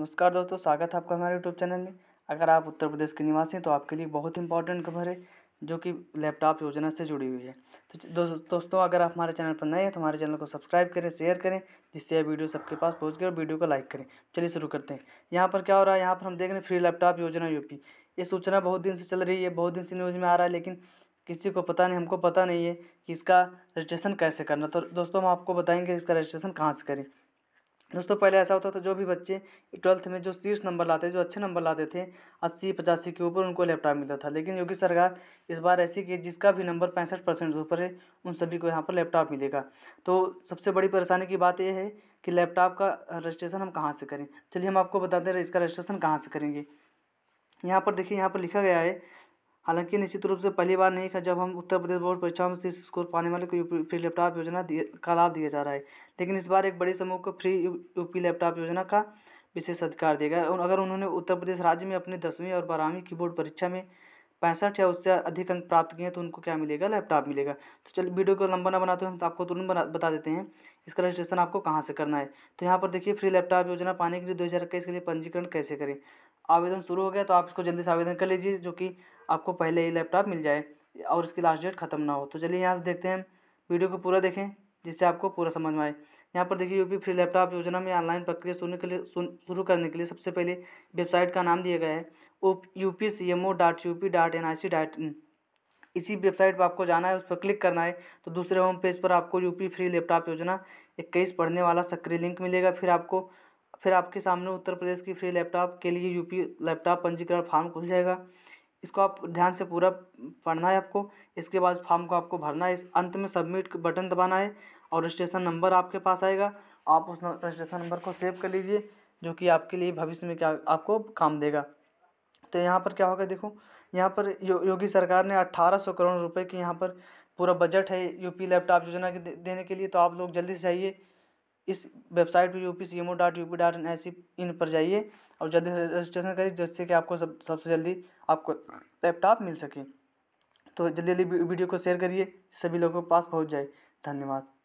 नमस्कार दोस्तों स्वागत है आपका हमारे यूट्यूब चैनल में अगर आप उत्तर प्रदेश के निवासी हैं तो आपके लिए बहुत इंपॉर्टेंट खबर है जो कि लैपटॉप योजना से जुड़ी हुई है तो दोस्तों अगर आप हमारे चैनल पर नए हैं तो हमारे चैनल को सब्सक्राइब करें शेयर करें जिससे यह वीडियो सबके पास पहुँच गए और वीडियो को लाइक करें चलिए शुरू करते हैं यहाँ पर क्या हो रहा है यहाँ पर हम देख रहे हैं फ्री लैपटॉप योजना यूपी ये सूचना बहुत दिन से चल रही है बहुत दिन से न्यूज़ में आ रहा है लेकिन किसी को पता नहीं हमको पता नहीं है कि इसका रजिस्ट्रेशन कैसे करना तो दोस्तों हम आपको बताएंगे इसका रजिस्ट्रेशन कहाँ से करें दोस्तों पहले ऐसा होता था जो भी बच्चे ट्वेल्थ में जो शीर्ष नंबर लाते जो अच्छे नंबर लाते थे अस्सी पचासी के ऊपर उनको लैपटॉप मिलता था लेकिन योगी सरकार इस बार ऐसी की जिसका भी नंबर पैंसठ परसेंट से ऊपर है उन सभी को यहाँ पर लैपटॉप मिलेगा तो सबसे बड़ी परेशानी की बात यह है कि लैपटॉप का रजिस्ट्रेशन हम कहाँ से करें चलिए हम आपको बताते हैं इसका रजिस्ट्रेशन कहाँ से करेंगे यहाँ पर देखिए यहाँ पर लिखा गया है हालांकि निश्चित रूप से पहली बार नहीं था जब हम उत्तर प्रदेश बोर्ड परीक्षा में शीर्ष स्कोर पाने वाले को फ्री लैपटॉप योजना का लाभ दिया जा रहा है लेकिन इस बार एक बड़े समूह को फ्री यूपी लैपटॉप योजना का विशेष अधिकार दिया गया अगर उन्होंने उत्तर प्रदेश राज्य में अपने दसवीं और बारहवीं की बोर्ड परीक्षा में पैंसठ या उससे अधिक अंक प्राप्त किए हैं तो उनको क्या मिलेगा लैपटॉप मिलेगा तो चलिए वीडियो को लंबा ना बनाते हैं तो आपको तुरंत बना बता देते हैं इसका रजिस्ट्रेशन आपको कहाँ से करना है तो यहाँ पर देखिए फ्री लैपटॉप योजना पाने के लिए दो हज़ार इक्कीस के लिए पंजीकरण कैसे करें आवेदन शुरू हो गया तो आप इसको जल्दी से आवेदन कर लीजिए जो कि आपको पहले ही लैपटॉप मिल जाए और इसकी लास्ट डेट खत्म ना हो तो चलिए यहाँ से देखते हैं वीडियो को पूरा देखें जिससे आपको पूरा समझ में आए यहाँ पर देखिए यूपी फ्री लैपटॉप योजना में ऑनलाइन प्रक्रिया शुरू के लिए शुरू करने के लिए सबसे पहले वेबसाइट का नाम दिया गया है U P C M O dot U P dot N I C dot in इसी वेबसाइट पर आपको जाना है उस पर क्लिक करना है तो दूसरे होम पेज पर आपको यूपी फ्री लैपटॉप योजना इक्कीस पढ़ने वाला सक्रिय लिंक मिलेगा फिर आपको फिर आपके सामने उत्तर प्रदेश की फ्री लैपटॉप के लिए यूपी लैपटॉप पंजीकरण फॉर्म खुल जाएगा इसको आप ध्यान से पूरा पढ़ना है आपको इसके बाद फॉर्म को आपको भरना है इस अंत में सबमिट बटन दबाना है और रजिस्ट्रेशन नंबर आपके पास आएगा आप उस रजिस्ट्रेशन नंबर को सेव कर लीजिए जो कि आपके लिए भविष्य में क्या आपको काम देगा तो यहाँ पर क्या होगा देखो यहाँ पर यो, योगी सरकार ने अट्ठारह सौ करोड़ रुपये की यहाँ पर पूरा बजट है यूपी लैपटॉप योजना के देने के लिए तो आप लोग जल्दी से जाइए इस वेबसाइट पर U P C M O dot U P dot in C in पर जाइए और जल्दी से रजिस्ट्रेशन करिए जिससे कि आपको सब सबसे जल्दी आपको लैपटॉप मिल सके तो जल्दी जल्दी वीडियो को शेयर करिए सभी लोगों के पास पहुँच जाए धन्यवाद